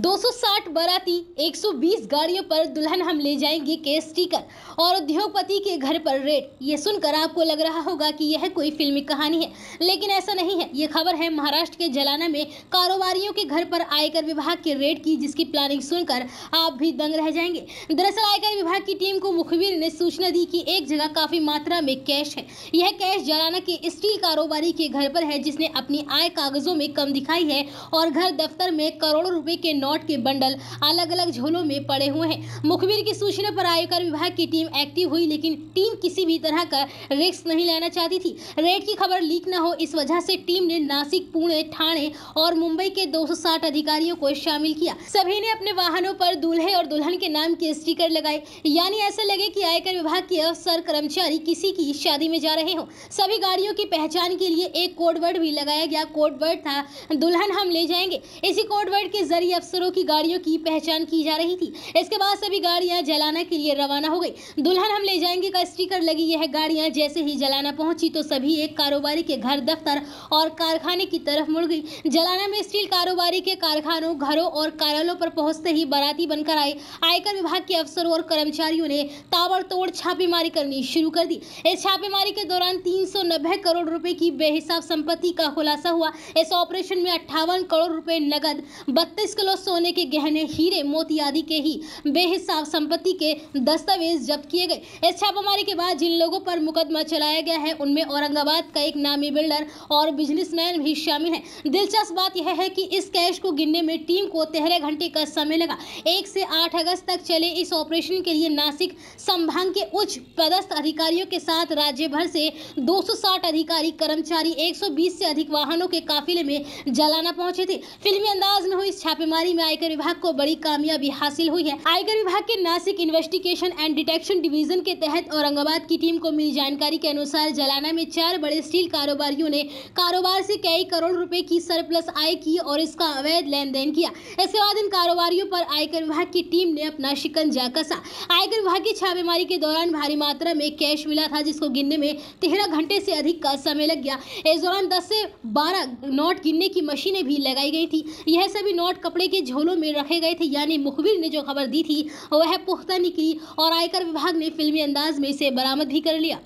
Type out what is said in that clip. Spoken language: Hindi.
260 बाराती 120 गाड़ियों पर दुल्हन हम ले जाएंगे के स्टिकर और उद्योगपति के घर पर रेड ये सुनकर आपको लग रहा होगा कि यह कोई फिल्मी कहानी है लेकिन ऐसा नहीं है ये खबर है महाराष्ट्र के जलाना में कारोबारियों के घर पर आयकर विभाग के रेड की जिसकी प्लानिंग सुनकर आप भी दंग रह जाएंगे दरअसल आयकर विभाग की टीम को मुखबिर ने सूचना दी कि एक जगह काफ़ी मात्रा में कैश है यह कैश जलाना के स्टील कारोबारी के घर पर है जिसने अपनी आय कागजों में कम दिखाई है और घर दफ्तर में करोड़ों रुपए के नोट के बंडल अलग अलग झोलों में पड़े हुए हैं मुखबिर की सूचना पर आयकर विभाग की टीम एक्टिव हुई लेकिन टीम किसी भी तरह का रिस्क नहीं लेना चाहती थी रेड की खबर लीक न हो इस वजह से टीम ने नासिक पुणे ठाणे और मुंबई के 260 अधिकारियों को शामिल किया सभी ने अपने वाहनों पर दूल्हे और दुल्हन के नाम के स्टिकर लगाए यानी ऐसा लगे कि आयकर विभाग के अफसर कर्मचारी किसी की शादी में जा रहे हो सभी गाड़ियों की पहचान के लिए एक कोडवर्ड भी लगाया गया कोडवर्ड था दुल्हन हम ले जाएंगे इसी कोडवर्ड के जरिए अफसर तस्करों की गाड़ियों की पहचान की जा रही थी इसके बाद सभी गाड़ियां जलाना के लिए रवाना हो गई दुल्हन हम ले जाएंगे का स्टिकर लगी यह गाड़ियां जैसे ही जलाना पहुंची तो सभी एक कारोबारी के घर दफ्तर और कारखाने की तरफ मुड़ गई जलाना में स्टील कारोबारी के कारखानों घरों और कार्यालयों पर पहुंचते ही बाराती बनकर आए आयकर विभाग के अफसरों और कर्मचारियों ने ताबड़तोड़ छापेमारी करनी शुरू कर दी इस छापेमारी के दौरान तीन करोड़ रुपए की बेहिसाब संपत्ति का खुलासा हुआ इस ऑपरेशन में अट्ठावन करोड़ रुपए नगद बत्तीस किलो सोने के गहने हीरे मोती आदि के ही बेहिसाब संपत्ति के दस्तावेज जब्त किए गए इस छापामारी के बाद जिन लोगों पर मुकदमा चलाया गया है उनमें औरंगाबाद का एक नामी बिल्डर और बिजनेसमैन भी शामिल है दिलचस्प बात यह है कि इस कैश को गिनने में टीम को तेरह घंटे का समय लगा एक से आठ अगस्त तक चले इस ऑपरेशन के लिए नासिक संभाग के उच्च पदस्थ अधिकारियों के साथ राज्य भर से 260 अधिकारी कर्मचारी 120 से अधिक वाहनों के काफिले में जलाना पहुंचे थे फिल्मी अंदाज में हुई इस छापेमारी कार्रवाई में आयकर विभाग को बड़ी कामयाबी हासिल हुई है आयकर विभाग के Nashik investigation and detection division के तहत औरंगाबाद की टीम को मिली जानकारी के अनुसार जलाना में चार बड़े स्टील कारोबारियों ने कारोबार से कई करोड़ रुपए की सरप्लस आय की और इसका अवैध लेन देन किया इसके बाद इन कारोबारियों पर आयकर विभाग की टीम ने अपना शिकंजा कसा आयकर विभाग की छापेमारी के दौरान भारी मात्रा में कैश मिला था जिसको गिनने में तेरह घंटे से अधिक का समय लग गया इस दौरान दस से बारह नोट गिनने की मशीनें भी लगाई गई थी यह सभी नोट कपड़े के झोलों में रखे गए थे यानी मुखबिर ने जो खबर दी थी वह पुख्ता निकली और आयकर विभाग ने फिल्मी अंदाज में इसे बरामद भी कर लिया